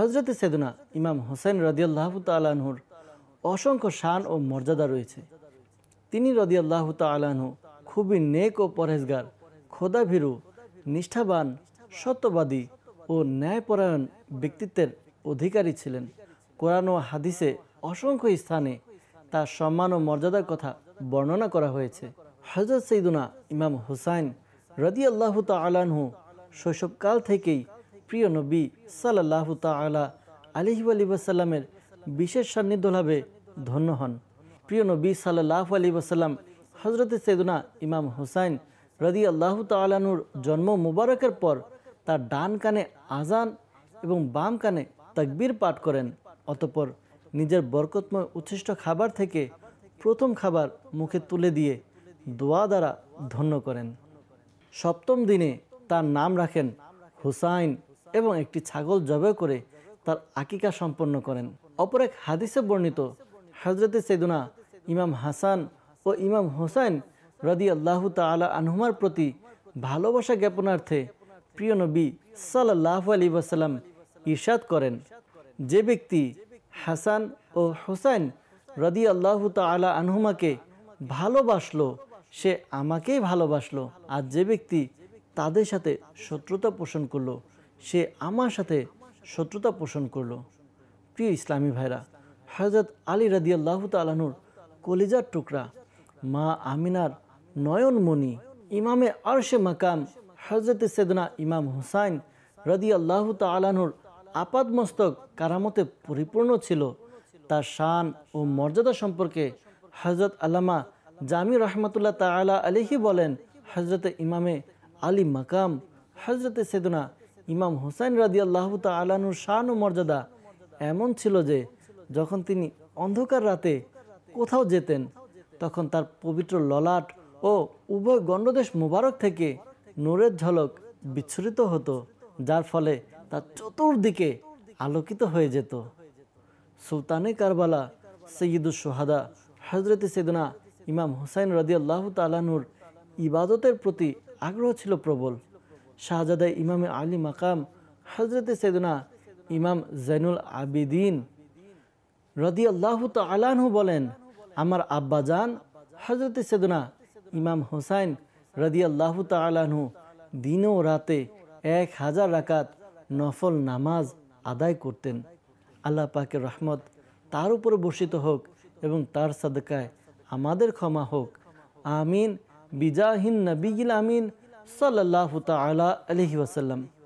হজরত সেদুনা ইমাম হোসেন রদিয়াল্লাহ তালাহুর অসংখ্য শান ও মর্যাদা রয়েছে তিনি রদিয়াল্লাহ তালাহু খুবই নেক ও পরহেজগার খোদাভীরু নিষ্ঠাবান সত্যবাদী ও ন্যায়পরায়ণ ব্যক্তিত্বের অধিকারী ছিলেন কোরআন ও হাদিসে অসংখ্য স্থানে তার সম্মান ও মর্যাদার কথা বর্ণনা করা হয়েছে হজরত সৈদুনা ইমাম হুসাইন রদি আল্লাহ তালাহু শৈশবকাল থেকেই প্রিয় নবী সাল্লাহ তালা আলিহু আলী ওয়াসাল্লামের বিশেষ সান্নিধ্য লাভে ধন্য হন প্রিয় নবী সাল্লাহ আলী ওয়াসাল্লাম হজরত সেদুনা ইমাম হুসাইন রদি আল্লাহ তালানুর জন্ম মুবারকের পর তার ডান কানে আজান এবং বাম কানে তকবির পাঠ করেন অতপর নিজের বরকতময় উচ্ছিষ্ট খাবার থেকে প্রথম খাবার মুখে তুলে দিয়ে দোয়া দ্বারা ধন্য করেন সপ্তম দিনে তার নাম রাখেন হুসাইন এবং একটি ছাগল জবে করে তার আকিকা সম্পন্ন করেন অপর এক হাদিসে বর্ণিত হজরত সেদুনা ইমাম হাসান ও ইমাম হোসেন রদি আল্লাহ তালা আনহুমার প্রতি ভালোবাসা জ্ঞাপনার্থে প্রিয় নবী সাল্লাহ আলী ওয়াসাল্লাম ইরশাদ করেন যে ব্যক্তি হাসান ও হোসেন রদি আল্লাহ তালা আনহুমাকে ভালোবাসলো সে আমাকেই ভালোবাসলো আর যে ব্যক্তি তাদের সাথে শত্রুতা পোষণ করলো সে আমার সাথে শত্রুতা পোষণ করলো প্রিয় ইসলামী ভাইরা হজরত আলী রাদিয়াল্লাহ তালানুর কলিজার টুকরা মা আমিনার নয়নমণি ইমামে আরশে মাকাম হজরত সেদনা ইমাম হুসাইন রদি আল্লাহ তালানুর আপাদমস্তক কারামতে পরিপূর্ণ ছিল তার শান ও মর্যাদা সম্পর্কে হজরত আল্লামা জামি রহমতুল্লাহ তালা আলিহি বলেন হজরত ইমামে আলী মাকাম হজরত সেদনা ইমাম হুসাইন রাদি আল্লাহ তালানুর শান ও মর্যাদা এমন ছিল যে যখন তিনি অন্ধকার রাতে কোথাও যেতেন তখন তার পবিত্র ললাট ও উভয় গণ্ডদেশ মুবারক থেকে নূরের ঝলক বিচ্ছুরিত হতো যার ফলে তার চতুর্দিকে আলোকিত হয়ে যেত সুলতানে কারবালা সৈয়দুল সোহাদা হজরত সেদনা ইমাম হুসাইন রদিয়াল্লাহ তালানুর ইবাদতের প্রতি আগ্রহ ছিল প্রবল শাহজাদা ইমাম আলী মাকাম হজরতে সেদনা ইমাম জৈনুল আবিদিন রদি আল্লাহ তালাহু বলেন আমার আব্বাজান হজরতে সেদনা ইমাম হোসাইন রদি আল্লাহ তালাহু দিন ও রাতে এক হাজার রাকাত নফল নামাজ আদায় করতেন আল্লাহ পাকের রহমত তার উপর বর্ষিত হোক এবং তার সাদকায় আমাদের ক্ষমা হোক আমিন বিজাহিন নবীগিল আমিন صلى الله تعالى عليه وسلم